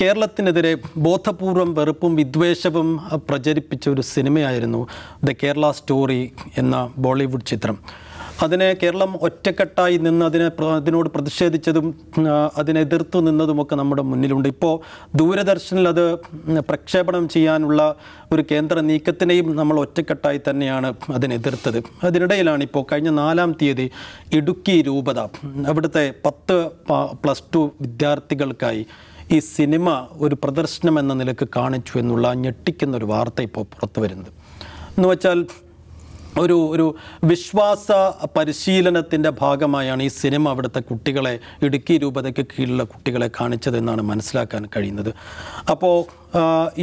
കേരളത്തിനെതിരെ ബോധപൂർവം വെറുപ്പും വിദ്വേഷവും പ്രചരിപ്പിച്ച ഒരു സിനിമയായിരുന്നു ദ കേരള സ്റ്റോറി എന്ന ബോളിവുഡ് ചിത്രം അതിനെ കേരളം ഒറ്റക്കെട്ടായി നിന്ന് അതിനെ അതിനോട് പ്രതിഷേധിച്ചതും അതിനെ എതിർത്തു നിന്നതുമൊക്കെ നമ്മുടെ മുന്നിലുണ്ട് ഇപ്പോൾ ദൂരദർശനിൽ അത് പ്രക്ഷേപണം ചെയ്യാനുള്ള ഒരു കേന്ദ്ര നീക്കത്തിനെയും നമ്മൾ ഒറ്റക്കെട്ടായി തന്നെയാണ് അതിനെതിർത്തത് അതിനിടയിലാണ് ഇപ്പോൾ കഴിഞ്ഞ നാലാം തീയതി ഇടുക്കി രൂപത അവിടുത്തെ പത്ത് പ്ലസ് ടു വിദ്യാർത്ഥികൾക്കായി ഈ സിനിമ ഒരു പ്രദർശനം എന്ന നിലക്ക് കാണിച്ചു എന്നുള്ള ഞെട്ടിക്കുന്ന ഒരു വാർത്ത ഇപ്പോൾ പുറത്തു വരുന്നത് എന്ന് വെച്ചാൽ ഒരു ഒരു വിശ്വാസ പരിശീലനത്തിൻ്റെ ഭാഗമായാണ് ഈ സിനിമ അവിടുത്തെ കുട്ടികളെ ഇടുക്കി രൂപതയ്ക്ക് കീഴിലുള്ള കുട്ടികളെ കാണിച്ചതെന്നാണ് മനസ്സിലാക്കാൻ കഴിയുന്നത് അപ്പോൾ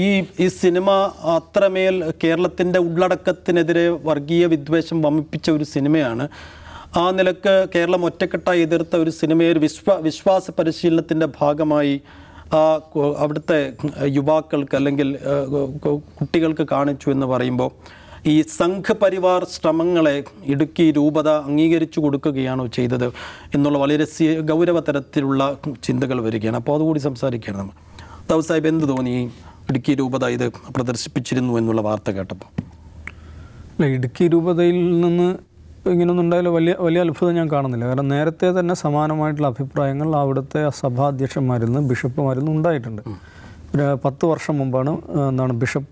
ഈ ഈ സിനിമ അത്രമേൽ കേരളത്തിൻ്റെ ഉള്ളടക്കത്തിനെതിരെ വർഗീയ വിദ്വേഷം വമിപ്പിച്ച ഒരു സിനിമയാണ് ആ നിലക്ക് കേരളം ഒറ്റക്കെട്ടായി എതിർത്ത ഒരു സിനിമയെ ഒരു വിശ്വ വിശ്വാസ പരിശീലനത്തിൻ്റെ ഭാഗമായി ആ അവിടുത്തെ യുവാക്കൾക്ക് അല്ലെങ്കിൽ കുട്ടികൾക്ക് കാണിച്ചു എന്ന് പറയുമ്പോൾ ഈ സംഘപരിവാർ ശ്രമങ്ങളെ ഇടുക്കി രൂപത അംഗീകരിച്ചു കൊടുക്കുകയാണോ ചെയ്തത് എന്നുള്ള വളരെ ഗൗരവതരത്തിലുള്ള ചിന്തകൾ വരികയാണ് അപ്പോൾ അതുകൂടി സംസാരിക്കുകയാണ് നമ്മൾ ദവ് സാഹിബ് എന്ത് തോന്നി ഇടുക്കി രൂപത ഇത് പ്രദർശിപ്പിച്ചിരുന്നു എന്നുള്ള വാർത്ത കേട്ടപ്പോൾ ഇടുക്കി രൂപതയിൽ നിന്ന് ഇങ്ങനൊന്നും ഉണ്ടായാലും വലിയ വലിയ അത്ഭുതം ഞാൻ കാണുന്നില്ല കാരണം നേരത്തെ തന്നെ സമാനമായിട്ടുള്ള അഭിപ്രായങ്ങൾ അവിടുത്തെ സഭാധ്യക്ഷന്മാരിൽ നിന്ന് ബിഷപ്പുമാരിൽ നിന്ന് ഉണ്ടായിട്ടുണ്ട് പത്ത് വർഷം മുമ്പാണ് എന്താണ് ബിഷപ്പ്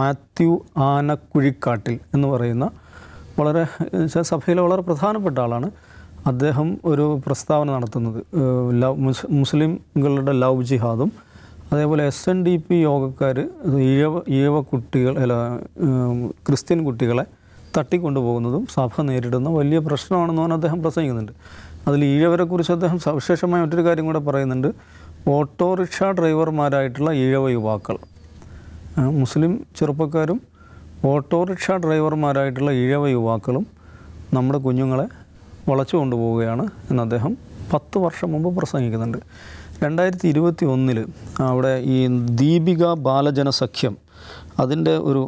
മാത്യു ആനക്കുഴിക്കാട്ടിൽ എന്ന് പറയുന്ന വളരെ സഭയിലെ വളരെ പ്രധാനപ്പെട്ട ആളാണ് അദ്ദേഹം ഒരു പ്രസ്താവന നടത്തുന്നത് ലവ് മുസ്ലിംകളുടെ ലവ് ജിഹാദും അതേപോലെ എസ് എൻ ഡി പി യോഗക്കാർ ഈഴവ ഈഴവ കുട്ടികൾ അല്ല ക്രിസ്ത്യൻ കുട്ടികളെ തട്ടിക്കൊണ്ടുപോകുന്നതും സഭ നേരിടുന്ന വലിയ പ്രശ്നമാണെന്ന് പറഞ്ഞാൽ അദ്ദേഹം പ്രസംഗിക്കുന്നുണ്ട് അതിൽ ഈഴവരെക്കുറിച്ച് അദ്ദേഹം സവിശേഷമായ മറ്റൊരു കാര്യം കൂടെ പറയുന്നുണ്ട് ഓട്ടോറിക്ഷ ഡ്രൈവർമാരായിട്ടുള്ള ഈഴവ യുവാക്കൾ മുസ്ലിം ചെറുപ്പക്കാരും ഓട്ടോറിക്ഷ ഡ്രൈവർമാരായിട്ടുള്ള ഈഴവ യുവാക്കളും നമ്മുടെ കുഞ്ഞുങ്ങളെ വളച്ചു കൊണ്ടുപോവുകയാണ് എന്ന് അദ്ദേഹം പത്ത് വർഷം മുമ്പ് പ്രസംഗിക്കുന്നുണ്ട് രണ്ടായിരത്തി ഇരുപത്തി ഒന്നിൽ അവിടെ ഈ ദീപിക ബാലജന സഖ്യം അതിൻ്റെ ഒരു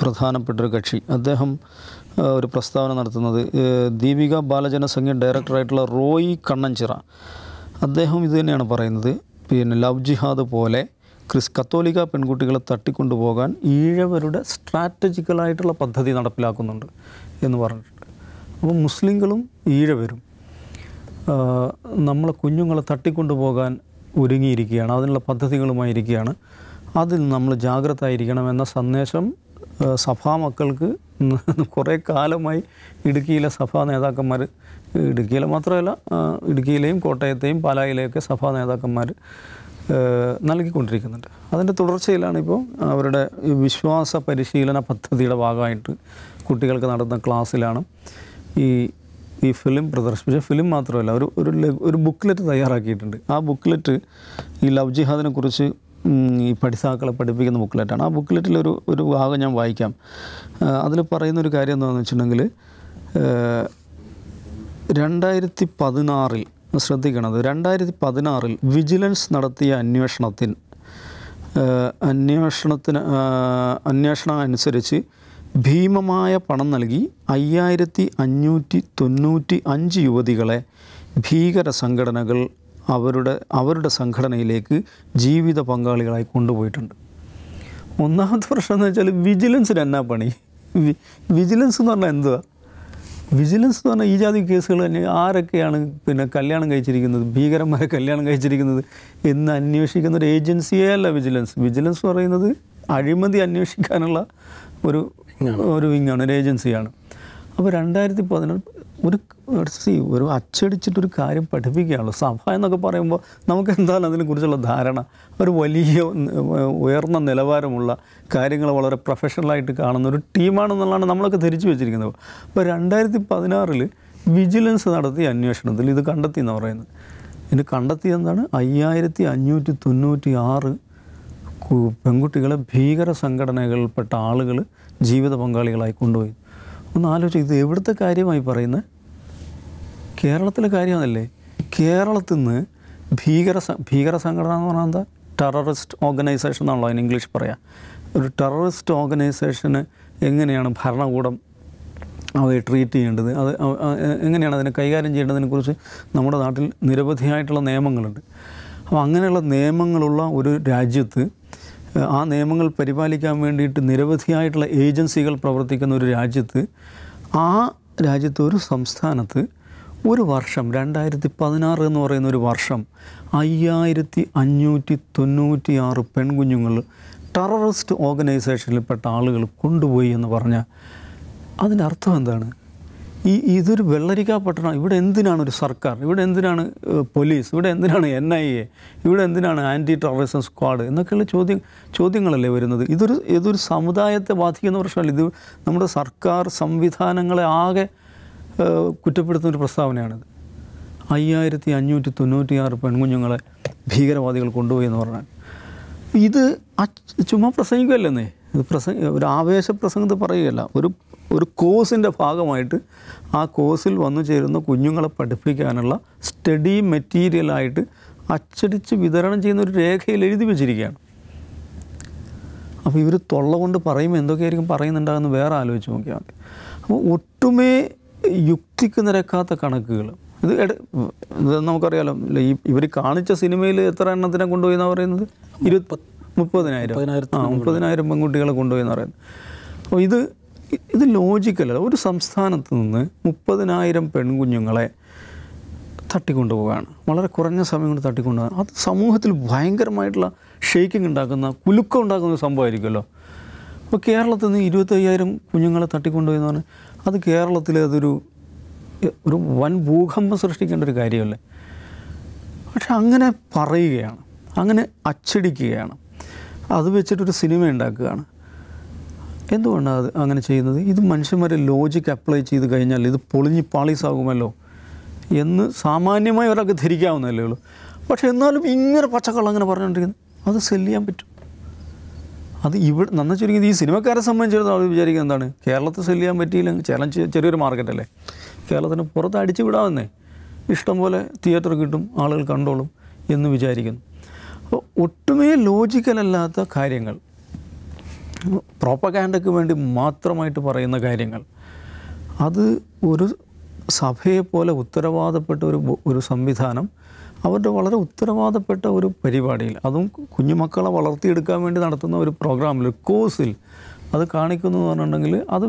പ്രധാനപ്പെട്ട ഒരു കക്ഷി അദ്ദേഹം ഒരു പ്രസ്താവന നടത്തുന്നത് ദീപിക ബാലജന ഡയറക്ടറായിട്ടുള്ള റോയി കണ്ണഞ്ചിറ അദ്ദേഹം ഇത് തന്നെയാണ് പറയുന്നത് പിന്നെ ലവ് ജിഹാദ് പോലെ ക്രിസ് കത്തോലിക്ക പെൺകുട്ടികളെ തട്ടിക്കൊണ്ടുപോകാൻ ഈഴവരുടെ സ്ട്രാറ്റജിക്കലായിട്ടുള്ള പദ്ധതി നടപ്പിലാക്കുന്നുണ്ട് എന്ന് പറഞ്ഞിട്ടുണ്ട് അപ്പോൾ മുസ്ലിങ്ങളും ഈഴവരും നമ്മളെ കുഞ്ഞുങ്ങളെ തട്ടിക്കൊണ്ടുപോകാൻ ഒരുങ്ങിയിരിക്കുകയാണ് അതിനുള്ള പദ്ധതികളുമായിരിക്കുകയാണ് അതിൽ നമ്മൾ ജാഗ്രത ആയിരിക്കണം എന്ന സന്ദേശം സഭാ മക്കൾക്ക് കുറേ കാലമായി ഇടുക്കിയിലെ സഭാ നേതാക്കന്മാർ ഇടുക്കിയിലെ മാത്രമല്ല ഇടുക്കിയിലെയും കോട്ടയത്തെയും പാലായിലെയൊക്കെ സഭാ നേതാക്കന്മാർ നൽകിക്കൊണ്ടിരിക്കുന്നുണ്ട് അതിൻ്റെ തുടർച്ചയിലാണ് അവരുടെ വിശ്വാസ പരിശീലന പദ്ധതിയുടെ ഭാഗമായിട്ട് കുട്ടികൾക്ക് നടന്ന ക്ലാസ്സിലാണ് ഈ ഈ ഫിലിം പ്രദർശിപ്പിച്ച ഫിലിം മാത്രമല്ല ഒരു ഒരു ഒരു ബുക്ക്ലെറ്റ് തയ്യാറാക്കിയിട്ടുണ്ട് ആ ബുക്ക്ലെറ്റ് ഈ ലവ് ജിഹാദിനെക്കുറിച്ച് ഈ പഠിതാക്കളെ പഠിപ്പിക്കുന്ന ബുക്ക്ലെറ്റാണ് ആ ബുക്ക്ലെറ്റിൽ ഒരു ഒരു ഭാഗം ഞാൻ വായിക്കാം അതിൽ പറയുന്ന ഒരു കാര്യം എന്താണെന്ന് വെച്ചിട്ടുണ്ടെങ്കിൽ രണ്ടായിരത്തി പതിനാറിൽ ശ്രദ്ധിക്കണത് രണ്ടായിരത്തി പതിനാറിൽ വിജിലൻസ് നടത്തിയ അന്വേഷണത്തിൽ അന്വേഷണത്തിന് അന്വേഷണം അനുസരിച്ച് ഭീമമായ പണം നൽകി അയ്യായിരത്തി അഞ്ഞൂറ്റി തൊണ്ണൂറ്റി അഞ്ച് യുവതികളെ ഭീകര സംഘടനകൾ അവരുടെ അവരുടെ സംഘടനയിലേക്ക് ജീവിത പങ്കാളികളായി കൊണ്ടുപോയിട്ടുണ്ട് ഒന്നാമത്തെ പ്രശ്നം എന്ന് വെച്ചാൽ വിജിലൻസിന് എന്നാ പണി വിജിലൻസ് എന്ന് പറഞ്ഞാൽ എന്തുവാ വിജിലൻസ് എന്ന് പറഞ്ഞാൽ ഈ ജാതി കേസുകൾ തന്നെ ആരൊക്കെയാണ് പിന്നെ കല്യാണം കഴിച്ചിരിക്കുന്നത് ഭീകരന്മാരെ കല്യാണം കഴിച്ചിരിക്കുന്നത് എന്ന് അന്വേഷിക്കുന്ന ഒരു ഏജൻസിയേ അല്ല വിജിലൻസ് വിജിലൻസ് പറയുന്നത് അഴിമതി അന്വേഷിക്കാനുള്ള ഒരു ഒരു വിങ്ങാണ് ഒരു ഏജൻസിയാണ് അപ്പോൾ രണ്ടായിരത്തി പതിനെട്ട് ഒരു സി ഒരു അച്ചടിച്ചിട്ടൊരു കാര്യം പഠിപ്പിക്കുകയാണല്ലോ സഭ എന്നൊക്കെ പറയുമ്പോൾ നമുക്ക് എന്താണ് അതിനെക്കുറിച്ചുള്ള ധാരണ ഒരു വലിയ ഉയർന്ന നിലവാരമുള്ള കാര്യങ്ങൾ വളരെ പ്രൊഫഷണലായിട്ട് കാണുന്ന ഒരു ടീമാണെന്നുള്ളതാണ് നമ്മളൊക്കെ ധരിച്ചു വെച്ചിരിക്കുന്നത് അപ്പോൾ രണ്ടായിരത്തി പതിനാറിൽ വിജിലൻസ് നടത്തിയ അന്വേഷണത്തിൽ ഇത് കണ്ടെത്തി എന്ന് പറയുന്നത് ഇതിന് കണ്ടെത്തിയെന്താണ് അയ്യായിരത്തി അഞ്ഞൂറ്റി തൊണ്ണൂറ്റി ആറ് പെൺകുട്ടികളെ ഭീകര സംഘടനകളിൽപ്പെട്ട ആളുകൾ ജീവിത പങ്കാളികളായി കൊണ്ടുപോയി ഒന്ന് ആലോചിച്ച് ഇത് എവിടുത്തെ കാര്യമായി പറയുന്നത് കേരളത്തിലെ കാര്യമാണല്ലേ കേരളത്തിൽ നിന്ന് ഭീകര ഭീകര സംഘടന എന്ന് പറഞ്ഞാൽ എന്താ ടെററിസ്റ്റ് ഓർഗനൈസേഷൻ എന്നാണല്ലോ അതിന് ഇംഗ്ലീഷ് പറയാം ഒരു ടെററിസ്റ്റ് ഓർഗനൈസേഷന് എങ്ങനെയാണ് ഭരണകൂടം അവയെ ട്രീറ്റ് ചെയ്യേണ്ടത് അത് എങ്ങനെയാണ് അതിനെ കൈകാര്യം ചെയ്യേണ്ടതിനെക്കുറിച്ച് നമ്മുടെ നാട്ടിൽ നിരവധിയായിട്ടുള്ള നിയമങ്ങളുണ്ട് അപ്പോൾ അങ്ങനെയുള്ള നിയമങ്ങളുള്ള ഒരു രാജ്യത്ത് ആ നിയമങ്ങൾ പരിപാലിക്കാൻ വേണ്ടിയിട്ട് നിരവധിയായിട്ടുള്ള ഏജൻസികൾ പ്രവർത്തിക്കുന്ന ഒരു രാജ്യത്ത് ആ രാജ്യത്ത് ഒരു സംസ്ഥാനത്ത് ഒരു വർഷം രണ്ടായിരത്തി പതിനാറ് എന്ന് പറയുന്ന ഒരു വർഷം അയ്യായിരത്തി അഞ്ഞൂറ്റി തൊണ്ണൂറ്റി ആറ് പെൺകുഞ്ഞുങ്ങൾ ടെററിസ്റ്റ് ഓർഗനൈസേഷനിൽപ്പെട്ട ആളുകൾ കൊണ്ടുപോയി എന്ന് പറഞ്ഞാൽ അതിൻ്റെ അർത്ഥം എന്താണ് ഈ ഇതൊരു വെള്ളരിക്ക പട്ടണം ഇവിടെ എന്തിനാണ് ഒരു സർക്കാർ ഇവിടെ എന്തിനാണ് പോലീസ് ഇവിടെ എന്തിനാണ് എൻ ഐ എ ഇവിടെ എന്തിനാണ് ആൻറ്റി ടെററിസം സ്ക്വാഡ് എന്നൊക്കെയുള്ള ചോദ്യം ചോദ്യങ്ങളല്ലേ വരുന്നത് ഇതൊരു ഇതൊരു സമുദായത്തെ ബാധിക്കുന്ന പ്രശ്നമല്ല ഇത് നമ്മുടെ സർക്കാർ സംവിധാനങ്ങളെ ആകെ കുറ്റപ്പെടുത്തുന്ന ഒരു പ്രസ്താവനയാണിത് അയ്യായിരത്തി അഞ്ഞൂറ്റി തൊണ്ണൂറ്റിയാറ് പെൺകുഞ്ഞുങ്ങളെ ഭീകരവാദികൾ കൊണ്ടുപോയി എന്ന് പറഞ്ഞാൽ ഇത് ചുമ്മാ പ്രസംഗിക്കുമല്ലെന്നേ ഇത് പ്രസംഗ ഒരു ആവേശ പ്രസംഗത്തിൽ പറയുകയല്ല ഒരു ഒരു കോഴ്സിൻ്റെ ഭാഗമായിട്ട് ആ കോഴ്സിൽ വന്നു ചേരുന്ന കുഞ്ഞുങ്ങളെ പഠിപ്പിക്കാനുള്ള സ്റ്റഡി മെറ്റീരിയലായിട്ട് അച്ചടിച്ച് വിതരണം ചെയ്യുന്ന ഒരു രേഖയിൽ എഴുതി വെച്ചിരിക്കുകയാണ് അപ്പോൾ ഇവർ തൊള്ള കൊണ്ട് പറയുമ്പോൾ എന്തൊക്കെയായിരിക്കും പറയുന്നുണ്ടാകുന്ന വേറെ ആലോചിച്ച് നോക്കിയാൽ മതി അപ്പോൾ ഒട്ടുമേ യുക്തിക്ക് നിരക്കാത്ത കണക്കുകൾ ഇത് എട നമുക്കറിയാലോ ഈ ഇവർ കാണിച്ച സിനിമയിൽ എത്ര എണ്ണത്തിനെ കൊണ്ടുപോയി എന്നാണ് പറയുന്നത് ഇരുപത്തി മുപ്പതിനായിരം ആ മുപ്പതിനായിരം പെൺകുട്ടികളെ എന്ന് പറയുന്നത് അപ്പോൾ ഇത് ഇത് ലോജിക്കല്ല ഒരു സംസ്ഥാനത്ത് നിന്ന് മുപ്പതിനായിരം പെൺകുഞ്ഞുങ്ങളെ തട്ടിക്കൊണ്ടുപോവുകയാണ് വളരെ കുറഞ്ഞ സമയം കൊണ്ട് തട്ടിക്കൊണ്ടുപോകാൻ അത് സമൂഹത്തിൽ ഭയങ്കരമായിട്ടുള്ള ഷെയ്ക്കിംഗ് ഉണ്ടാക്കുന്ന കുലുക്കം ഉണ്ടാക്കുന്ന സംഭവമായിരിക്കുമല്ലോ അപ്പോൾ കേരളത്തിൽ നിന്ന് ഇരുപത്തയ്യായിരം കുഞ്ഞുങ്ങളെ തട്ടിക്കൊണ്ടുപോയെന്ന് പറഞ്ഞാൽ അത് കേരളത്തിലെ അതൊരു ഒരു വൻ ഭൂകമ്പം സൃഷ്ടിക്കേണ്ട ഒരു കാര്യമല്ലേ പക്ഷെ അങ്ങനെ പറയുകയാണ് അങ്ങനെ അച്ചടിക്കുകയാണ് അത് വെച്ചിട്ടൊരു സിനിമ ഉണ്ടാക്കുകയാണ് എന്തുകൊണ്ടാണ് അത് അങ്ങനെ ചെയ്യുന്നത് ഇത് മനുഷ്യന്മാരെ ലോജിക്ക് അപ്ലൈ ചെയ്ത് കഴിഞ്ഞാൽ ഇത് പൊളിഞ്ഞ് പാളീസാകുമല്ലോ എന്ന് സാമാന്യമായി ഒരാൾക്ക് ധരിക്കാവുന്നല്ലേ ഉള്ളൂ പക്ഷേ എന്നാലും ഇങ്ങനെ പച്ചക്കള്ള അങ്ങനെ പറഞ്ഞുകൊണ്ടിരിക്കുന്നു അത് സെല്ല് ചെയ്യാൻ പറ്റും അത് ഇവിടെ നന്ന ചുരുങ്ങിയത് ഈ സിനിമക്കാരെ സംബന്ധിച്ചിടത്തോളം വിചാരിക്കുന്നത് എന്താണ് കേരളത്തിൽ സെല്ല് ചെയ്യാൻ പറ്റിയില്ലെങ്കിൽ ചേലം ചെറിയൊരു മാർക്കറ്റല്ലേ കേരളത്തിന് പുറത്ത് അടിച്ചു വിടാമെന്നേ ഇഷ്ടംപോലെ തിയേറ്റർ കിട്ടും ആളുകൾ കണ്ടോളും എന്ന് വിചാരിക്കുന്നു അപ്പോൾ ഒട്ടുമേ ലോജിക്കലല്ലാത്ത കാര്യങ്ങൾ പ്രോപ്പഗാൻഡയ്ക്ക് വേണ്ടി മാത്രമായിട്ട് പറയുന്ന കാര്യങ്ങൾ അത് ഒരു സഭയെപ്പോലെ ഉത്തരവാദപ്പെട്ട ഒരു ഒരു സംവിധാനം അവരുടെ വളരെ ഉത്തരവാദപ്പെട്ട ഒരു പരിപാടിയിൽ അതും കുഞ്ഞുമക്കളെ വളർത്തിയെടുക്കാൻ വേണ്ടി നടത്തുന്ന ഒരു പ്രോഗ്രാമിൽ കോഴ്സിൽ അത് കാണിക്കുന്നു എന്ന് പറഞ്ഞിട്ടുണ്ടെങ്കിൽ അത്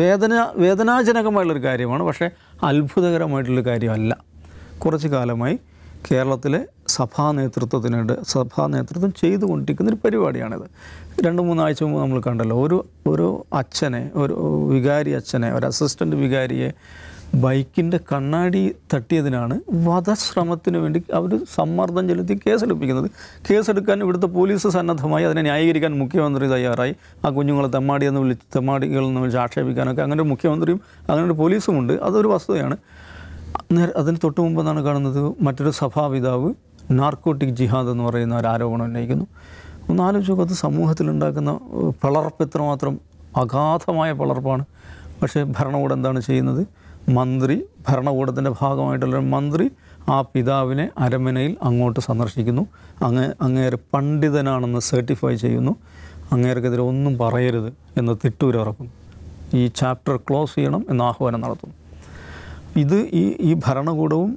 വേദന വേദനാജനകമായിട്ടുള്ളൊരു കാര്യമാണ് പക്ഷേ അത്ഭുതകരമായിട്ടുള്ളൊരു കാര്യമല്ല കുറച്ച് കാലമായി കേരളത്തിലെ സഭാ നേതൃത്വത്തിനുണ്ട് സഭാ നേതൃത്വം ചെയ്തുകൊണ്ടിരിക്കുന്ന ഒരു പരിപാടിയാണിത് രണ്ട് മൂന്നാഴ്ച മുമ്പ് നമ്മൾ കണ്ടല്ലോ ഒരു ഒരു അച്ഛനെ ഒരു വികാരി അച്ഛനെ ഒരു അസിസ്റ്റൻ്റ് വികാരിയെ ബൈക്കിൻ്റെ കണ്ണാടി തട്ടിയതിനാണ് വധശ്രമത്തിന് വേണ്ടി അവർ സമ്മർദ്ദം ചെലുത്തി കേസെടുപ്പിക്കുന്നത് കേസെടുക്കാൻ ഇവിടുത്തെ പോലീസ് സന്നദ്ധമായി അതിനെ ന്യായീകരിക്കാൻ മുഖ്യമന്ത്രി തയ്യാറായി ആ കുഞ്ഞുങ്ങളെ തെമ്മാടിയെന്ന് എന്ന് വിളിച്ച് തെമ്മാടികളെന്ന് വിളിച്ച് ആക്ഷേപിക്കാനൊക്കെ അങ്ങനെ ഒരു മുഖ്യമന്ത്രിയും അങ്ങനെ ഒരു പോലീസുമുണ്ട് അതൊരു വസ്തുതയാണ് നേരെ അതിന് തൊട്ട് എന്നാണ് കാണുന്നത് മറ്റൊരു സഭാപിതാവ് നാർക്കോട്ടിക് ജിഹാദ് എന്ന് പറയുന്ന ഒരു ആരോപണം ഉന്നയിക്കുന്നു ഒന്ന് ആലോചിച്ചു അത് സമൂഹത്തിലുണ്ടാക്കുന്ന പിളർപ്പ് എത്രമാത്രം അഗാധമായ പിളർപ്പാണ് പക്ഷേ ഭരണകൂടം എന്താണ് ചെയ്യുന്നത് മന്ത്രി ഭരണകൂടത്തിൻ്റെ ഭാഗമായിട്ടുള്ള മന്ത്രി ആ പിതാവിനെ അരമനയിൽ അങ്ങോട്ട് സന്ദർശിക്കുന്നു അങ്ങേ അങ്ങേര് പണ്ഡിതനാണെന്ന് സർട്ടിഫൈ ചെയ്യുന്നു അങ്ങേർക്കെതിരെ ഒന്നും പറയരുത് എന്ന് തിട്ടൂരിറക്കുന്നു ഈ ചാപ്റ്റർ ക്ലോസ് ചെയ്യണം എന്ന് ആഹ്വാനം നടത്തുന്നു ഇത് ഈ ഈ ഭരണകൂടവും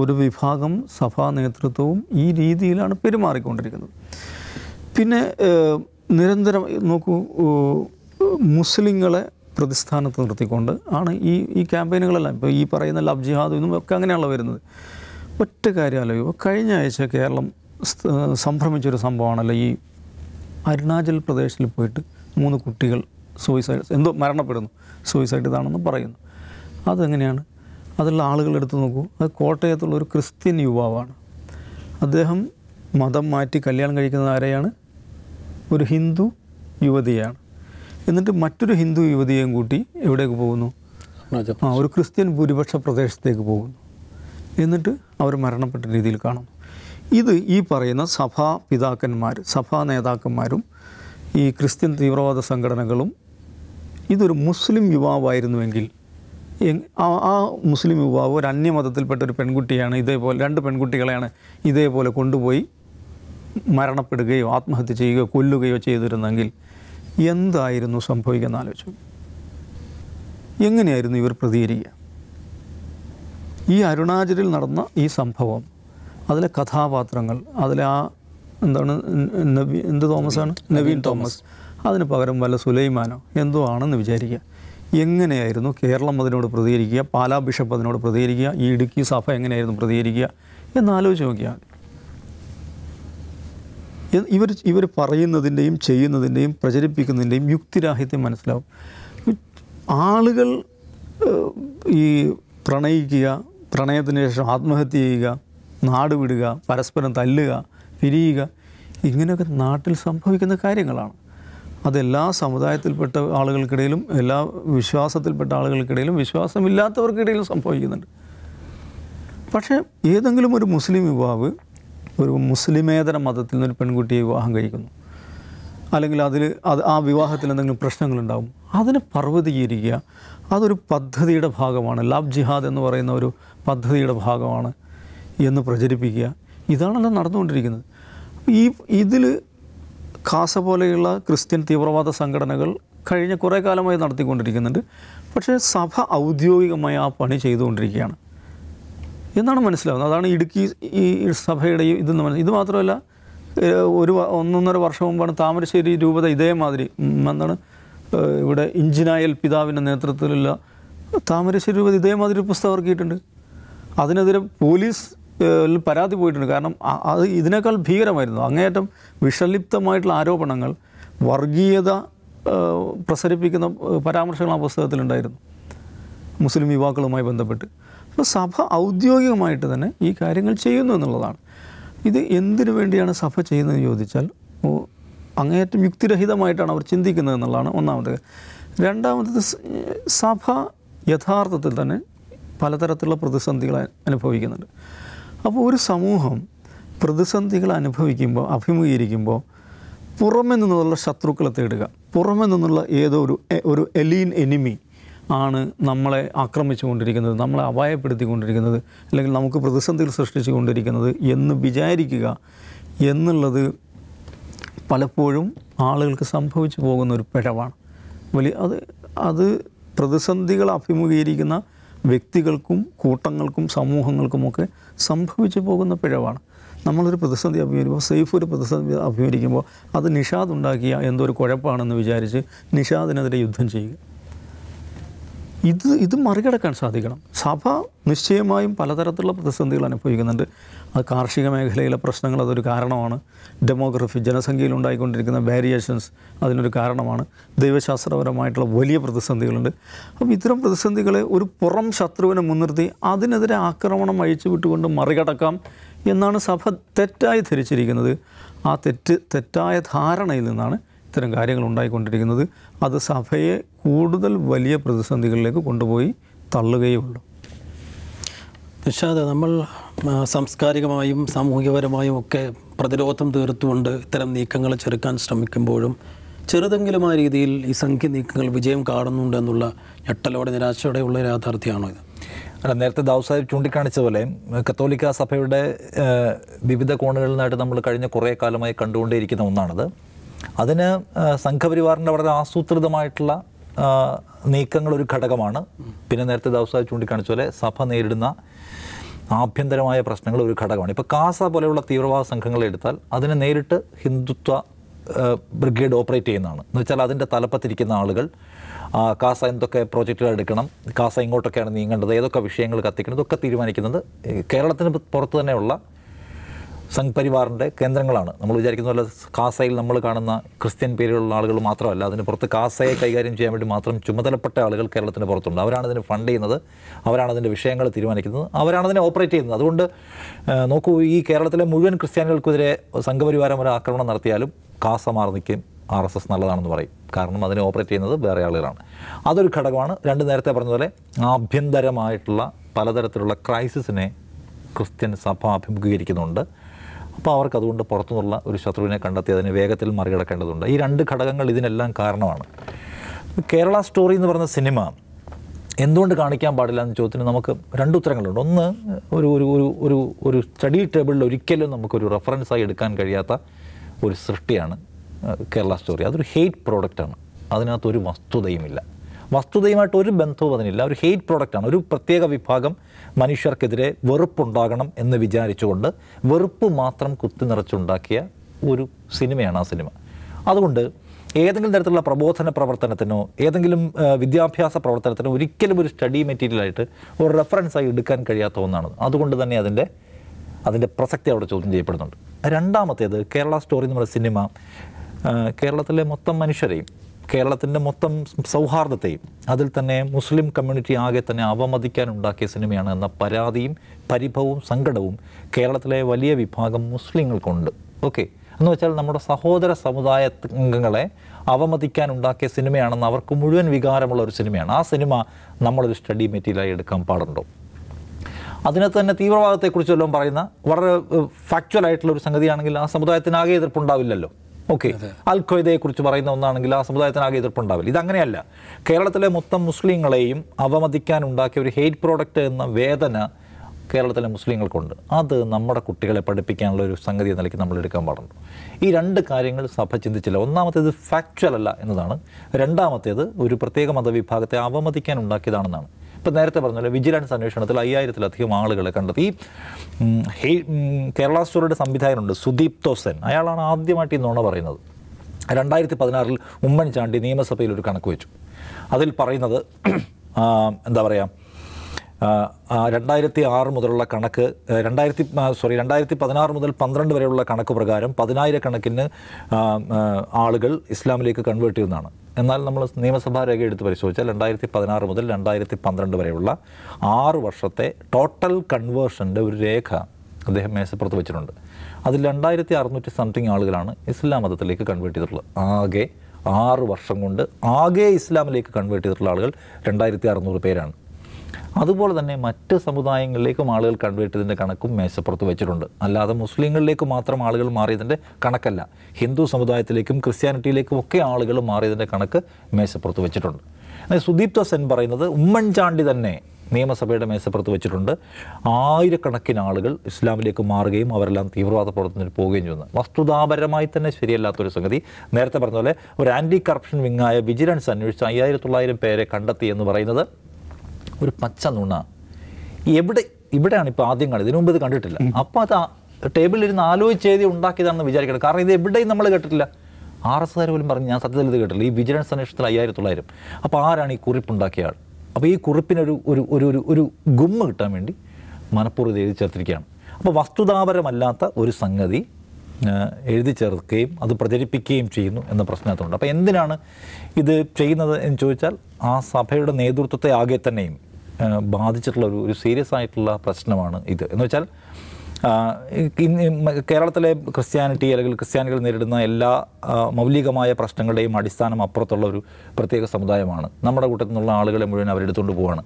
ഒരു വിഭാഗം സഭാ നേതൃത്വവും ഈ രീതിയിലാണ് പെരുമാറിക്കൊണ്ടിരിക്കുന്നത് പിന്നെ നിരന്തരം നോക്കൂ മുസ്ലിങ്ങളെ പ്രതിസ്ഥാനത്ത് നിർത്തിക്കൊണ്ട് ആണ് ഈ ഈ ക്യാമ്പയിനുകളെല്ലാം ഇപ്പോൾ ഈ പറയുന്ന ലബ് ജിഹാദ് ഇന്നും ഒക്കെ അങ്ങനെയാണല്ലോ വരുന്നത് ഒറ്റ കാര്യം ആലോചിക്കുക കഴിഞ്ഞ ആഴ്ച കേരളം സംഭ്രമിച്ചൊരു സംഭവമാണല്ലോ ഈ അരുണാചൽ പ്രദേശിൽ പോയിട്ട് മൂന്ന് കുട്ടികൾ സൂയിസൈഡ് എന്തോ മരണപ്പെടുന്നു സൂയിസൈഡ് ഇതാണെന്ന് പറയുന്നു അതെങ്ങനെയാണ് അതിലുള്ള ആളുകളെടുത്ത് നോക്കൂ അത് കോട്ടയത്തുള്ള ഒരു ക്രിസ്ത്യൻ യുവാവാണ് അദ്ദേഹം മതം മാറ്റി കല്യാണം കഴിക്കുന്ന ആരെയാണ് ഒരു ഹിന്ദു യുവതിയാണ് എന്നിട്ട് മറ്റൊരു ഹിന്ദു യുവതിയെയും കൂട്ടി എവിടേക്ക് പോകുന്നു ആ ഒരു ക്രിസ്ത്യൻ ഭൂരിപക്ഷ പ്രദേശത്തേക്ക് പോകുന്നു എന്നിട്ട് അവർ മരണപ്പെട്ട രീതിയിൽ കാണും ഇത് ഈ പറയുന്ന സഭാ പിതാക്കന്മാർ സഭാ നേതാക്കന്മാരും ഈ ക്രിസ്ത്യൻ തീവ്രവാദ സംഘടനകളും ഇതൊരു മുസ്ലിം യുവാവായിരുന്നുവെങ്കിൽ ആ മുസ്ലിം യുവാവ് ഒരു അന്യമതത്തിൽപ്പെട്ട ഒരു പെൺകുട്ടിയാണ് ഇതേപോലെ രണ്ട് പെൺകുട്ടികളെയാണ് ഇതേപോലെ കൊണ്ടുപോയി മരണപ്പെടുകയോ ആത്മഹത്യ ചെയ്യുകയോ കൊല്ലുകയോ ചെയ്തിരുന്നെങ്കിൽ എന്തായിരുന്നു സംഭവിക്കുന്ന ആലോചിച്ചു എങ്ങനെയായിരുന്നു ഇവർ പ്രതികരിക്കുക ഈ അരുണാചലിൽ നടന്ന ഈ സംഭവം അതിലെ കഥാപാത്രങ്ങൾ അതിലെ ആ എന്താണ് നബി എന്ത് തോമസാണ് നവീൻ തോമസ് അതിന് പകരം വല്ല സുലൈമാനോ എന്തോ ആണെന്ന് വിചാരിക്കുക എങ്ങനെയായിരുന്നു കേരളം അതിനോട് പ്രതികരിക്കുക പാലാ ബിഷപ്പ് അതിനോട് പ്രതികരിക്കുക ഈ ഇടുക്കി സഭ എങ്ങനെയായിരുന്നു പ്രതികരിക്കുക എന്നാലോചിച്ച് നോക്കിയാൽ ഇവർ ഇവർ പറയുന്നതിൻ്റെയും ചെയ്യുന്നതിൻ്റെയും പ്രചരിപ്പിക്കുന്നതിൻ്റെയും യുക്തിരാഹിത്യം മനസ്സിലാവും ആളുകൾ ഈ പ്രണയിക്കുക പ്രണയത്തിന് ശേഷം ആത്മഹത്യ ചെയ്യുക നാടുവിടുക പരസ്പരം തല്ലുക പിരിയുക ഇങ്ങനെയൊക്കെ നാട്ടിൽ സംഭവിക്കുന്ന കാര്യങ്ങളാണ് അതെല്ലാ സമുദായത്തിൽപ്പെട്ട ആളുകൾക്കിടയിലും എല്ലാ വിശ്വാസത്തിൽപ്പെട്ട ആളുകൾക്കിടയിലും വിശ്വാസമില്ലാത്തവർക്കിടയിലും സംഭവിക്കുന്നുണ്ട് പക്ഷേ ഏതെങ്കിലും ഒരു മുസ്ലിം യുവാവ് ഒരു മുസ്ലിമേതര മതത്തിൽ നിന്നൊരു പെൺകുട്ടിയെ വിവാഹം കഴിക്കുന്നു അല്ലെങ്കിൽ അതിൽ അത് ആ വിവാഹത്തിൽ എന്തെങ്കിലും പ്രശ്നങ്ങളുണ്ടാകും അതിനെ പർവ്വതീകരിക്കുക അതൊരു പദ്ധതിയുടെ ഭാഗമാണ് ലാബ് ജിഹാദ് എന്ന് പറയുന്ന ഒരു പദ്ധതിയുടെ ഭാഗമാണ് എന്ന് പ്രചരിപ്പിക്കുക ഇതാണല്ലോ നടന്നുകൊണ്ടിരിക്കുന്നത് ഈ ഇതിൽ ഖാസ പോലെയുള്ള ക്രിസ്ത്യൻ തീവ്രവാദ സംഘടനകൾ കഴിഞ്ഞ കുറേ കാലമായി നടത്തിക്കൊണ്ടിരിക്കുന്നുണ്ട് പക്ഷേ സഭ ഔദ്യോഗികമായി ആ പണി ചെയ്തുകൊണ്ടിരിക്കുകയാണ് എന്നാണ് മനസ്സിലാവുന്നത് അതാണ് ഇടുക്കി ഈ സഭയുടെ ഇതെന്ന് മനസ്സിൽ ഇത് മാത്രമല്ല ഒരു ഒന്നൊന്നര വർഷം മുമ്പാണ് താമരശ്ശേരി രൂപത ഇതേമാതിരി എന്താണ് ഇവിടെ ഇഞ്ചിനായൽ പിതാവിൻ്റെ നേതൃത്വത്തിലുള്ള താമരശ്ശേരി രൂപത ഇതേമാതിരി പുസ്തകം ഇറക്കിയിട്ടുണ്ട് അതിനെതിരെ പോലീസ് പരാതി പോയിട്ടുണ്ട് കാരണം അത് ഇതിനേക്കാൾ ഭീകരമായിരുന്നു അങ്ങേയറ്റം വിഷലിപ്തമായിട്ടുള്ള ആരോപണങ്ങൾ വർഗീയത പ്രസരിപ്പിക്കുന്ന പരാമർശങ്ങൾ ആ പുസ്തകത്തിലുണ്ടായിരുന്നു മുസ്ലിം യുവാക്കളുമായി ബന്ധപ്പെട്ട് അപ്പോൾ സഭ ഔദ്യോഗികമായിട്ട് തന്നെ ഈ കാര്യങ്ങൾ ചെയ്യുന്നു എന്നുള്ളതാണ് ഇത് എന്തിനു വേണ്ടിയാണ് സഭ ചെയ്യുന്നതെന്ന് ചോദിച്ചാൽ അങ്ങേയറ്റം യുക്തിരഹിതമായിട്ടാണ് അവർ ചിന്തിക്കുന്നത് എന്നുള്ളതാണ് ഒന്നാമത് രണ്ടാമത്തത് സഭ യഥാർത്ഥത്തിൽ തന്നെ പലതരത്തിലുള്ള പ്രതിസന്ധികൾ അനുഭവിക്കുന്നുണ്ട് അപ്പോൾ ഒരു സമൂഹം പ്രതിസന്ധികൾ അനുഭവിക്കുമ്പോൾ അഭിമുഖീകരിക്കുമ്പോൾ പുറമെ നിന്നുള്ള ശത്രുക്കളെ തേടുക പുറമെ നിന്നുള്ള ഏതോ ഒരു ഒരു എലീൻ എനിമി ആണ് നമ്മളെ ആക്രമിച്ചു കൊണ്ടിരിക്കുന്നത് നമ്മളെ അപായപ്പെടുത്തിക്കൊണ്ടിരിക്കുന്നത് അല്ലെങ്കിൽ നമുക്ക് പ്രതിസന്ധികൾ സൃഷ്ടിച്ചു കൊണ്ടിരിക്കുന്നത് എന്ന് വിചാരിക്കുക എന്നുള്ളത് പലപ്പോഴും ആളുകൾക്ക് സംഭവിച്ചു പോകുന്ന ഒരു പിഴവാണ് വലിയ അത് അത് പ്രതിസന്ധികൾ അഭിമുഖീകരിക്കുന്ന വ്യക്തികൾക്കും കൂട്ടങ്ങൾക്കും സമൂഹങ്ങൾക്കുമൊക്കെ സംഭവിച്ചു പോകുന്ന പിഴവാണ് നമ്മളൊരു പ്രതിസന്ധി അഭിമുഖിക്കുമ്പോൾ സേഫ് ഒരു പ്രതിസന്ധി അഭിമുഖിക്കുമ്പോൾ അത് നിഷാദ് ഉണ്ടാക്കിയ എന്തോ ഒരു കുഴപ്പമാണെന്ന് വിചാരിച്ച് നിഷാദിനെതിരെ യുദ്ധം ചെയ്യുക ഇത് ഇത് മറികടക്കാൻ സാധിക്കണം സഭ നിശ്ചയമായും പലതരത്തിലുള്ള പ്രതിസന്ധികൾ അനുഭവിക്കുന്നുണ്ട് അത് കാർഷിക മേഖലയിലെ പ്രശ്നങ്ങൾ അതൊരു കാരണമാണ് ഡെമോഗ്രഫി ജനസംഖ്യയിൽ ഉണ്ടായിക്കൊണ്ടിരിക്കുന്ന വേരിയേഷൻസ് അതിനൊരു കാരണമാണ് ദൈവശാസ്ത്രപരമായിട്ടുള്ള വലിയ പ്രതിസന്ധികളുണ്ട് അപ്പോൾ ഇത്തരം പ്രതിസന്ധികളെ ഒരു പുറം ശത്രുവിനെ മുൻനിർത്തി അതിനെതിരെ ആക്രമണം അഴിച്ചു വിട്ടുകൊണ്ട് മറികടക്കാം എന്നാണ് സഭ തെറ്റായി ധരിച്ചിരിക്കുന്നത് ആ തെറ്റ് തെറ്റായ ധാരണയിൽ നിന്നാണ് ഇത്തരം കാര്യങ്ങൾ ഉണ്ടായിക്കൊണ്ടിരിക്കുന്നത് അത് സഭയെ കൂടുതൽ വലിയ പ്രതിസന്ധികളിലേക്ക് കൊണ്ടുപോയി ഉള്ളൂ നിഷാദ് നമ്മൾ സാംസ്കാരികമായും സാമൂഹികപരമായും ഒക്കെ പ്രതിരോധം തീർത്തുകൊണ്ട് ഇത്തരം നീക്കങ്ങൾ ചെറുക്കാൻ ശ്രമിക്കുമ്പോഴും ചെറുതെങ്കിലും ആ രീതിയിൽ ഈ സംഖ്യ നീക്കങ്ങൾ വിജയം കാണുന്നുണ്ടെന്നുള്ള ഞെട്ടലോടെ നിരാശയോടെയുള്ള യാഥാർത്ഥ്യമാണോ ഇത് അല്ല നേരത്തെ ദാവ് സാഹിബ് ചൂണ്ടിക്കാണിച്ച പോലെ കത്തോലിക്ക സഭയുടെ വിവിധ കോണുകളിൽ നിന്നായിട്ട് നമ്മൾ കഴിഞ്ഞ കുറേ കാലമായി കണ്ടുകൊണ്ടേയിരിക്കുന്ന ഒന്നാണത് അതിന് സംഘപരിവാറിൻ്റെ വളരെ ആസൂത്രിതമായിട്ടുള്ള നീക്കങ്ങൾ ഒരു ഘടകമാണ് പിന്നെ നേരത്തെ ദൗസായി ചൂണ്ടിക്കാണിച്ച പോലെ സഭ നേരിടുന്ന ആഭ്യന്തരമായ പ്രശ്നങ്ങൾ ഒരു ഘടകമാണ് ഇപ്പോൾ കാസ പോലെയുള്ള തീവ്രവാദ സംഘങ്ങളെ എടുത്താൽ അതിനെ നേരിട്ട് ഹിന്ദുത്വ ബ്രിഗേഡ് ഓപ്പറേറ്റ് ചെയ്യുന്നതാണ് എന്ന് വെച്ചാൽ അതിൻ്റെ തലപ്പത്തിരിക്കുന്ന ആളുകൾ കാസ എന്തൊക്കെ പ്രോജക്റ്റുകൾ എടുക്കണം കാസ ഇങ്ങോട്ടൊക്കെയാണ് നീങ്ങേണ്ടത് ഏതൊക്കെ വിഷയങ്ങൾ കത്തിക്കണം ഇതൊക്കെ തീരുമാനിക്കുന്നത് കേരളത്തിന് പുറത്ത് തന്നെയുള്ള സംഘ് പരിവാറിൻ്റെ കേന്ദ്രങ്ങളാണ് നമ്മൾ വിചാരിക്കുന്ന പോലെ കാസയിൽ നമ്മൾ കാണുന്ന ക്രിസ്ത്യൻ പേരിലുള്ള ആളുകൾ മാത്രമല്ല അതിന് പുറത്ത് കാസയെ കൈകാര്യം ചെയ്യാൻ വേണ്ടി മാത്രം ചുമതലപ്പെട്ട ആളുകൾ കേരളത്തിന് പുറത്തുണ്ട് അവരാണ് ഇതിന് ഫണ്ട് ചെയ്യുന്നത് അവരാണ് അതിൻ്റെ വിഷയങ്ങൾ തീരുമാനിക്കുന്നത് അവരാണ് അതിനെ ഓപ്പറേറ്റ് ചെയ്യുന്നത് അതുകൊണ്ട് നോക്കൂ ഈ കേരളത്തിലെ മുഴുവൻ ക്രിസ്ത്യാനികൾക്കെതിരെ സംഘപരിവാരം ഒരു ആക്രമണം നടത്തിയാലും കാസ മാറി നിൽക്കും ആർ എസ് എസ് നല്ലതാണെന്ന് പറയും കാരണം അതിനെ ഓപ്പറേറ്റ് ചെയ്യുന്നത് വേറെ ആളുകളാണ് അതൊരു ഘടകമാണ് രണ്ട് നേരത്തെ പറഞ്ഞതുപോലെ ആഭ്യന്തരമായിട്ടുള്ള പലതരത്തിലുള്ള ക്രൈസിസിനെ ക്രിസ്ത്യൻ സഭ അഭിമുഖീകരിക്കുന്നുണ്ട് അപ്പോൾ അവർക്ക് അതുകൊണ്ട് പുറത്തുനിന്നുള്ള ഒരു ശത്രുവിനെ കണ്ടെത്തി അതിനെ വേഗത്തിൽ മറികടക്കേണ്ടതുണ്ട് ഈ രണ്ട് ഘടകങ്ങൾ ഇതിനെല്ലാം കാരണമാണ് കേരള സ്റ്റോറി എന്ന് പറയുന്ന സിനിമ എന്തുകൊണ്ട് കാണിക്കാൻ പാടില്ല എന്ന ചോദ്യത്തിന് നമുക്ക് രണ്ട് ഉത്തരങ്ങളുണ്ട് ഒന്ന് ഒരു ഒരു ഒരു ഒരു ഒരു സ്റ്റഡി ടേബിളിൽ ഒരിക്കലും നമുക്കൊരു റെഫറൻസായി എടുക്കാൻ കഴിയാത്ത ഒരു സൃഷ്ടിയാണ് കേരള സ്റ്റോറി അതൊരു ഹെയ്റ്റ് പ്രോഡക്റ്റാണ് അതിനകത്ത് ഒരു വസ്തുതയുമില്ല വസ്തുതയുമായിട്ട് ഒരു ബന്ധവും അതിനില്ല ഒരു ഹെയ്റ്റ് പ്രോഡക്റ്റാണ് ഒരു പ്രത്യേക വിഭാഗം മനുഷ്യർക്കെതിരെ വെറുപ്പുണ്ടാകണം എന്ന് വിചാരിച്ചുകൊണ്ട് വെറുപ്പ് മാത്രം കുത്തി നിറച്ചുണ്ടാക്കിയ ഒരു സിനിമയാണ് ആ സിനിമ അതുകൊണ്ട് ഏതെങ്കിലും തരത്തിലുള്ള പ്രബോധന പ്രവർത്തനത്തിനോ ഏതെങ്കിലും വിദ്യാഭ്യാസ പ്രവർത്തനത്തിനോ ഒരിക്കലും ഒരു സ്റ്റഡി മെറ്റീരിയലായിട്ട് ഒരു റെഫറൻസായി എടുക്കാൻ കഴിയാത്ത ഒന്നാണ് അതുകൊണ്ട് തന്നെ അതിൻ്റെ അതിൻ്റെ പ്രസക്തി അവിടെ ചോദ്യം ചെയ്യപ്പെടുന്നുണ്ട് രണ്ടാമത്തേത് കേരള സ്റ്റോറി എന്നുള്ള സിനിമ കേരളത്തിലെ മൊത്തം മനുഷ്യരെയും കേരളത്തിൻ്റെ മൊത്തം സൗഹാർദ്ദത്തെയും അതിൽ തന്നെ മുസ്ലിം കമ്മ്യൂണിറ്റി ആകെ തന്നെ അവമതിക്കാനുണ്ടാക്കിയ സിനിമയാണ് എന്ന പരാതിയും പരിഭവവും സങ്കടവും കേരളത്തിലെ വലിയ വിഭാഗം മുസ്ലിങ്ങൾക്കുണ്ട് ഓക്കെ എന്ന് വെച്ചാൽ നമ്മുടെ സഹോദര സമുദായ അംഗങ്ങളെ അവമതിക്കാനുണ്ടാക്കിയ സിനിമയാണെന്ന് അവർക്ക് മുഴുവൻ വികാരമുള്ള ഒരു സിനിമയാണ് ആ സിനിമ നമ്മളൊരു സ്റ്റഡി മെറ്റീരിയലായി എടുക്കാൻ പാടുണ്ടോ അതിനെ തന്നെ തീവ്രവാദത്തെക്കുറിച്ചെല്ലാം പറയുന്ന വളരെ ഫാക്ച്വൽ ആയിട്ടുള്ള ഒരു സംഗതിയാണെങ്കിൽ ആ സമുദായത്തിനാകെ എതിർപ്പുണ്ടാവില്ലല്ലോ ഓക്കെ അൽ കുറിച്ച് പറയുന്ന ഒന്നാണെങ്കിൽ ആ സമുദായത്തിന് ആകെ എതിർപ്പുണ്ടാവില്ല ഇതങ്ങനെയല്ല കേരളത്തിലെ മൊത്തം മുസ്ലിങ്ങളെയും അവമതിക്കാൻ ഉണ്ടാക്കിയ ഒരു ഹെയ്റ്റ് പ്രോഡക്റ്റ് എന്ന വേദന കേരളത്തിലെ മുസ്ലിങ്ങൾക്കുണ്ട് അത് നമ്മുടെ കുട്ടികളെ പഠിപ്പിക്കാനുള്ള ഒരു സംഗതി എന്ന നിലയ്ക്ക് നമ്മൾ എടുക്കാൻ പാടുള്ളൂ ഈ രണ്ട് കാര്യങ്ങൾ സഭ ചിന്തിച്ചില്ല ഒന്നാമത്തേത് ഫാക്ച്വൽ അല്ല എന്നതാണ് രണ്ടാമത്തേത് ഒരു പ്രത്യേക മതവിഭാഗത്തെ അവമതിക്കാൻ ഉണ്ടാക്കിയതാണെന്നാണ് ഇപ്പം നേരത്തെ പറഞ്ഞല്ലോ വിജിലൻസ് അന്വേഷണത്തിൽ അയ്യായിരത്തിലധികം ആളുകളെ കണ്ടെത്തി ഈ കേരള സ്റ്റോറിയുടെ സംവിധായകനുണ്ട് സുദീപ് തോസൻ അയാളാണ് ആദ്യമായിട്ട് ഈ നുണ പറയുന്നത് രണ്ടായിരത്തി പതിനാറിൽ ഉമ്മൻചാണ്ടി നിയമസഭയിൽ ഒരു കണക്ക് വെച്ചു അതിൽ പറയുന്നത് എന്താ പറയുക രണ്ടായിരത്തി ആറ് മുതലുള്ള കണക്ക് രണ്ടായിരത്തി സോറി രണ്ടായിരത്തി പതിനാറ് മുതൽ പന്ത്രണ്ട് വരെയുള്ള കണക്ക് പ്രകാരം പതിനായിരക്കണക്കിന് ആളുകൾ ഇസ്ലാമിലേക്ക് കൺവേർട്ട് ചെയ്യുന്നതാണ് എന്നാൽ നമ്മൾ നിയമസഭാ രേഖ എടുത്ത് പരിശോധിച്ചാൽ രണ്ടായിരത്തി പതിനാറ് മുതൽ രണ്ടായിരത്തി പന്ത്രണ്ട് വരെയുള്ള ആറ് വർഷത്തെ ടോട്ടൽ കൺവേർഷൻ്റെ ഒരു രേഖ അദ്ദേഹം മേശപ്പുറത്ത് വെച്ചിട്ടുണ്ട് അതിൽ രണ്ടായിരത്തി അറുന്നൂറ്റി സംതിങ് ആളുകളാണ് ഇസ്ലാം മതത്തിലേക്ക് കൺവേർട്ട് ചെയ്തിട്ടുള്ളത് ആകെ ആറ് വർഷം കൊണ്ട് ആകെ ഇസ്ലാമിലേക്ക് കൺവേർട്ട് ചെയ്തിട്ടുള്ള ആളുകൾ രണ്ടായിരത്തി അറുന്നൂറ് പേരാണ് അതുപോലെ തന്നെ മറ്റ് സമുദായങ്ങളിലേക്കും ആളുകൾ കൺവേർട്ടതിൻ്റെ കണക്കും മേശപ്പുറത്ത് വെച്ചിട്ടുണ്ട് അല്ലാതെ മുസ്ലിങ്ങളിലേക്ക് മാത്രം ആളുകൾ മാറിയതിൻ്റെ കണക്കല്ല ഹിന്ദു സമുദായത്തിലേക്കും ക്രിസ്ത്യാനിറ്റിയിലേക്കും ഒക്കെ ആളുകൾ മാറിയതിൻ്റെ കണക്ക് മേശപ്പുറത്ത് വെച്ചിട്ടുണ്ട് എന്നാൽ സുദീപ്ത സെൻ പറയുന്നത് ഉമ്മൻചാണ്ടി തന്നെ നിയമസഭയുടെ മേശപ്പുറത്ത് വെച്ചിട്ടുണ്ട് ആയിരക്കണക്കിന് ആളുകൾ ഇസ്ലാമിലേക്ക് മാറുകയും അവരെല്ലാം തീവ്രവാദ പ്രവർത്തനത്തിൽ പോവുകയും ചെയ്യുന്നു വസ്തുതാപരമായി തന്നെ ശരിയല്ലാത്തൊരു സംഗതി നേരത്തെ പറഞ്ഞ പോലെ ഒരു ആൻറ്റി കറപ്ഷൻ വിങ്ങായ വിജിലൻസ് അന്വേഷിച്ച് അയ്യായിരത്തി തൊള്ളായിരം പേരെ കണ്ടെത്തി എന്ന് പറയുന്നത് ഒരു പച്ച നുണ എവിടെ ഇവിടെയാണ് ഇപ്പോൾ ആദ്യം കണ്ടത് ഇതിനു മുമ്പ് ഇത് കണ്ടിട്ടില്ല അപ്പോൾ അത് ഇരുന്ന് ആലോചിച്ച് എഴുതി ഉണ്ടാക്കിയതാണെന്ന് വിചാരിക്കണം കാരണം ഇത് എവിടെയും നമ്മൾ കേട്ടിട്ടില്ല ആർ എസ് ആർ പോലും പറഞ്ഞ് ഞാൻ സത്യത്തിൽ ഇത് കേട്ടില്ല ഈ വിജിലൻസ് അന്വേഷണത്തിൽ അയ്യായിരത്തി തൊള്ളായിരം അപ്പോൾ ആരാണ് ഈ കുറിപ്പുണ്ടാക്കിയ ആൾ അപ്പോൾ ഈ കുറിപ്പിനൊരു ഒരു ഒരു ഒരു ഒരു ഗുമ്മ കിട്ടാൻ വേണ്ടി മനഃപൂർവ്വം എഴുതി ചേർത്തിരിക്കുകയാണ് അപ്പോൾ വസ്തുതാപരമല്ലാത്ത ഒരു സംഗതി എഴുതി ചേർക്കുകയും അത് പ്രചരിപ്പിക്കുകയും ചെയ്യുന്നു എന്ന പ്രശ്നത്തുണ്ട് അപ്പോൾ എന്തിനാണ് ഇത് ചെയ്യുന്നത് എന്ന് ചോദിച്ചാൽ ആ സഭയുടെ നേതൃത്വത്തെ ആകെ തന്നെയും ബാധിച്ചിട്ടുള്ള ഒരു സീരിയസ് ആയിട്ടുള്ള പ്രശ്നമാണ് ഇത് എന്ന് വെച്ചാൽ കേരളത്തിലെ ക്രിസ്ത്യാനിറ്റി അല്ലെങ്കിൽ ക്രിസ്ത്യാനികൾ നേരിടുന്ന എല്ലാ മൗലികമായ പ്രശ്നങ്ങളുടെയും അടിസ്ഥാനം അപ്പുറത്തുള്ള ഒരു പ്രത്യേക സമുദായമാണ് നമ്മുടെ കൂട്ടത്തിൽ നിന്നുള്ള ആളുകളെ മുഴുവൻ അവരെടുത്തുകൊണ്ട് പോവുകയാണ്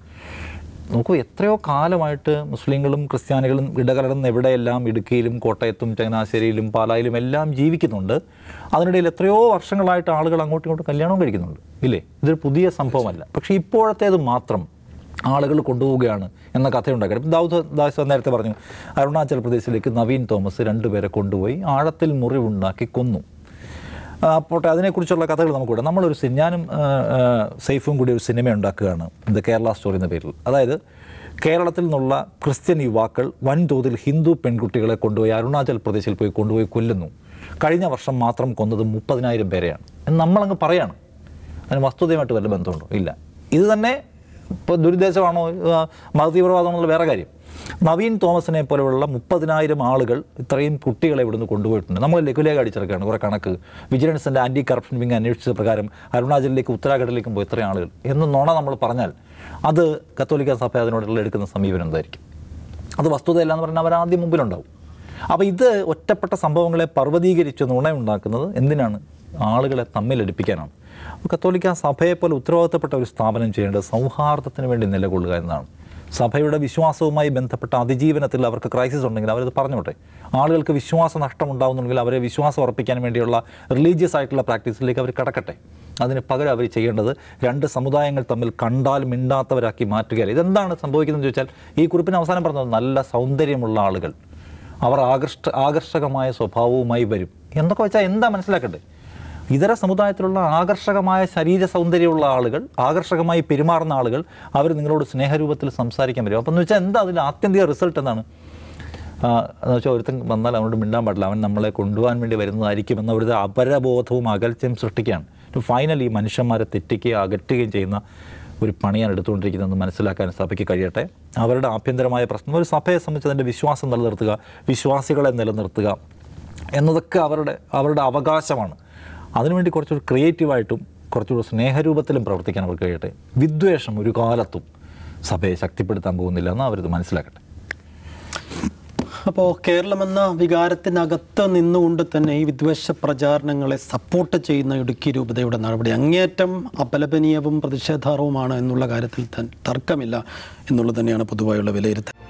നോക്കൂ എത്രയോ കാലമായിട്ട് മുസ്ലിങ്ങളും ക്രിസ്ത്യാനികളും ഇടകലർന്ന് എവിടെയെല്ലാം ഇടുക്കിയിലും കോട്ടയത്തും ചങ്ങനാശ്ശേരിയിലും പാലായിലും എല്ലാം ജീവിക്കുന്നുണ്ട് അതിനിടയിൽ എത്രയോ വർഷങ്ങളായിട്ട് ആളുകൾ അങ്ങോട്ടും ഇങ്ങോട്ടും കല്യാണം കഴിക്കുന്നുണ്ട് ഇല്ലേ ഇതൊരു പുതിയ സംഭവമല്ല പക്ഷേ ഇപ്പോഴത്തേത് മാത്രം ആളുകൾ കൊണ്ടുപോവുകയാണ് എന്ന കഥയുണ്ടാക്കി ദൗദ് ദാസ് നേരത്തെ പറഞ്ഞു അരുണാചൽ പ്രദേശിലേക്ക് നവീൻ തോമസ് രണ്ടുപേരെ കൊണ്ടുപോയി ആഴത്തിൽ മുറിവുണ്ടാക്കി കൊന്നു അപ്പോട്ടെ അതിനെക്കുറിച്ചുള്ള കഥകൾ നമുക്കിവിടെ നമ്മളൊരു ഞാനും സേഫും കൂടി ഒരു സിനിമ ഉണ്ടാക്കുകയാണ് ദ കേരള സ്റ്റോറി എന്ന പേരിൽ അതായത് കേരളത്തിൽ നിന്നുള്ള ക്രിസ്ത്യൻ യുവാക്കൾ വൻതോതിൽ ഹിന്ദു പെൺകുട്ടികളെ കൊണ്ടുപോയി അരുണാചൽ പ്രദേശിൽ പോയി കൊണ്ടുപോയി കൊല്ലുന്നു കഴിഞ്ഞ വർഷം മാത്രം കൊന്നത് മുപ്പതിനായിരം പേരെയാണ് എന്ന് നമ്മളങ്ങ് പറയാണ് അതിന് വസ്തുതയുമായിട്ട് വല്ല ബന്ധമുണ്ടോ ഇല്ല ഇത് തന്നെ ഇപ്പോൾ ദുരുദ്ദേശമാണോ മതതീവ്രവാദമാണോ വേറെ കാര്യം നവീൻ തോമസിനെ പോലെയുള്ള മുപ്പതിനായിരം ആളുകൾ ഇത്രയും കുട്ടികളെ ഇവിടുന്ന് കൊണ്ടുപോയിട്ടുണ്ട് നമ്മൾ ലഘുലേഖ അടിച്ചിറക്കുകയാണ് കുറേ കണക്ക് വിജിലൻസിൻ്റെ ആൻറ്റി കറപ്ഷൻ വിങ് അന്വേഷിച്ച പ്രകാരം അരുണാചലിലേക്ക് ഉത്തരാഖണ്ഡിലേക്കും പോയി ഇത്രയും ആളുകൾ എന്ന് നോണ നമ്മൾ പറഞ്ഞാൽ അത് കത്തോലിക്ക സഭ അതിനോടുള്ള എടുക്കുന്ന സമീപനം എന്തായിരിക്കും അത് വസ്തുതയല്ല എന്ന് പറഞ്ഞാൽ അവരാദ്യം മുമ്പിലുണ്ടാവും അപ്പോൾ ഇത് ഒറ്റപ്പെട്ട സംഭവങ്ങളെ പർവ്വതീകരിച്ച് നുണയുണ്ടാക്കുന്നത് എന്തിനാണ് ആളുകളെ തമ്മിലടിപ്പിക്കാനാണ് കത്തോലിക്ക സഭയെപ്പോലെ ഉത്തരവാദിത്തപ്പെട്ട ഒരു സ്ഥാപനം ചെയ്യേണ്ടത് സൗഹാർദ്ദത്തിന് വേണ്ടി നിലകൊള്ളുക എന്നാണ് സഭയുടെ വിശ്വാസവുമായി ബന്ധപ്പെട്ട അതിജീവനത്തിൽ അവർക്ക് ക്രൈസിസ് ഉണ്ടെങ്കിൽ അവരത് പറഞ്ഞോട്ടെ ആളുകൾക്ക് വിശ്വാസ നഷ്ടം ഉണ്ടാകുന്നുണ്ടെങ്കിൽ അവരെ വിശ്വാസം ഉറപ്പിക്കാൻ വേണ്ടിയുള്ള റിലീജിയസ് ആയിട്ടുള്ള പ്രാക്ടീസിലേക്ക് അവർ കടക്കട്ടെ അതിന് പകരം അവർ ചെയ്യേണ്ടത് രണ്ട് സമുദായങ്ങൾ തമ്മിൽ കണ്ടാൽ മിണ്ടാത്തവരാക്കി മാറ്റുകയല്ല ഇതെന്താണ് സംഭവിക്കുന്നതെന്ന് ചോദിച്ചാൽ ഈ കുറിപ്പിന് അവസാനം പറഞ്ഞത് നല്ല സൗന്ദര്യമുള്ള ആളുകൾ അവർ ആകർഷ ആകർഷകമായ സ്വഭാവവുമായി വരും എന്നൊക്കെ വെച്ചാൽ എന്താ മനസ്സിലാക്കട്ടെ ഇതര സമുദായത്തിലുള്ള ആകർഷകമായ ശരീര സൗന്ദര്യമുള്ള ആളുകൾ ആകർഷകമായി പെരുമാറുന്ന ആളുകൾ അവർ നിങ്ങളോട് സ്നേഹരൂപത്തിൽ സംസാരിക്കാൻ വരും അപ്പോൾ എന്ന് വെച്ചാൽ എന്താ അതിൻ്റെ ആത്യന്തിക റിസൾട്ട് എന്താണ് എന്ന് വെച്ചാൽ ഒരുത്തൻ വന്നാൽ അവനോട് മിണ്ടാൻ പാടില്ല അവൻ നമ്മളെ കൊണ്ടുപോകാൻ വേണ്ടി വരുന്നതായിരിക്കും എന്ന ഒരു അപരബോധവും അകൽച്ചയും സൃഷ്ടിക്കുകയാണ് ഫൈനലി മനുഷ്യന്മാരെ തെറ്റിക്കുകയും അകറ്റുകയും ചെയ്യുന്ന ഒരു പണിയാണ് എടുത്തുകൊണ്ടിരിക്കുന്നതെന്ന് മനസ്സിലാക്കാൻ സഭയ്ക്ക് കഴിയട്ടെ അവരുടെ ആഭ്യന്തരമായ പ്രശ്നം ഒരു സഭയെ സംബന്ധിച്ച് അതിൻ്റെ വിശ്വാസം നിലനിർത്തുക വിശ്വാസികളെ നിലനിർത്തുക എന്നതൊക്കെ അവരുടെ അവരുടെ അവകാശമാണ് അതിനുവേണ്ടി കുറച്ചുകൂടി ക്രിയേറ്റീവായിട്ടും കുറച്ചുകൂടി സ്നേഹരൂപത്തിലും പ്രവർത്തിക്കാൻ അവർക്ക് കഴിയട്ടെ വിദ്വേഷം ഒരു കാലത്തും സഭയെ ശക്തിപ്പെടുത്താൻ പോകുന്നില്ല എന്ന് അവരിത് മനസ്സിലാക്കട്ടെ അപ്പോൾ കേരളമെന്ന വികാരത്തിനകത്ത് നിന്നുകൊണ്ട് തന്നെ ഈ വിദ്വേഷ പ്രചാരണങ്ങളെ സപ്പോർട്ട് ചെയ്യുന്ന ഇടുക്കി രൂപതയുടെ നടപടി അങ്ങേയറ്റം അപലപനീയവും പ്രതിഷേധാർഹവുമാണ് എന്നുള്ള കാര്യത്തിൽ തർക്കമില്ല എന്നുള്ളത് തന്നെയാണ് പൊതുവായുള്ള വിലയിരുത്തൽ